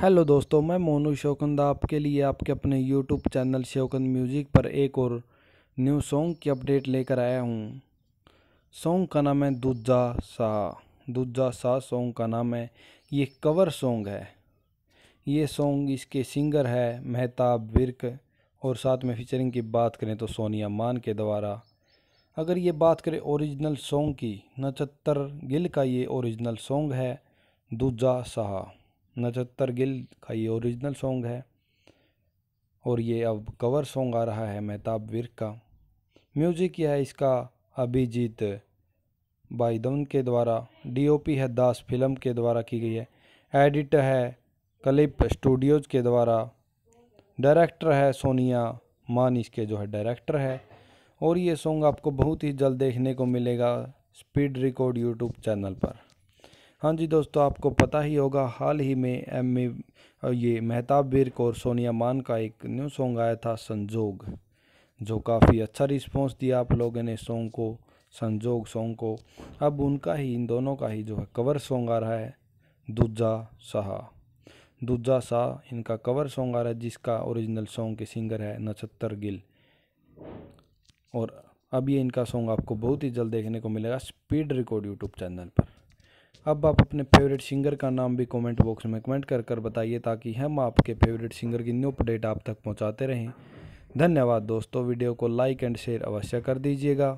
hello दोस्तों मैं मोनू शोकंद आपके लिए आपके अपने यूट्यूब चैनल शोकंद म्यूज़िक पर एक और न्यू सॉन्ग की अपडेट लेकर आया हूँ सॉन्ग का नाम है दूजा सा दूजा सा सॉन्ग का नाम है ये कवर सॉन्ग है ये सॉन्ग इसके सिंगर है मेहताब विर्क और साथ में फीचरिंग की बात करें तो सोनिया मान के द्वारा अगर ये बात करें ओरिजिनल सॉन्ग की नचत्तर गिल का ये ओरिजिनल सॉन्ग है दूजा साहा नचत्तर गिल का ये ओरिजिनल सॉन्ग है और ये अब कवर सॉन्ग आ रहा है मेहताब विर का म्यूजिक यह है इसका अभिजीत दम के द्वारा डीओपी है दास फिल्म के द्वारा की गई है एडिट है क्लिप स्टूडियोज़ के द्वारा डायरेक्टर है सोनिया मान इसके जो है डायरेक्टर है और ये सॉन्ग आपको बहुत ही जल्द देखने को मिलेगा स्पीड रिकॉर्ड यूट्यूब चैनल पर हाँ जी दोस्तों आपको पता ही होगा हाल ही में एम ये मेहताब बिर्क और सोनिया मान का एक न्यू सॉन्ग आया था संजोग जो काफ़ी अच्छा रिस्पॉन्स दिया आप लोगों ने सॉन्ग को संजोग सॉन्ग को अब उनका ही इन दोनों का ही जो है कवर सॉन्ग आ रहा है दूजा शाह दूजा शाह इनका कवर सॉन्ग आ रहा है जिसका ओरिजिनल सॉन्ग के सिंगर है नछत्तर गिल और अब ये इनका सॉन्ग आपको बहुत ही जल्द देखने को मिलेगा स्पीड रिकॉर्ड यूट्यूब चैनल पर अब आप अपने फेवरेट सिंगर का नाम भी कमेंट बॉक्स में कमेंट कर कर बताइए ताकि हम आपके फेवरेट सिंगर की न्यू अपडेट आप तक पहुंचाते रहें धन्यवाद दोस्तों वीडियो को लाइक एंड शेयर अवश्य कर दीजिएगा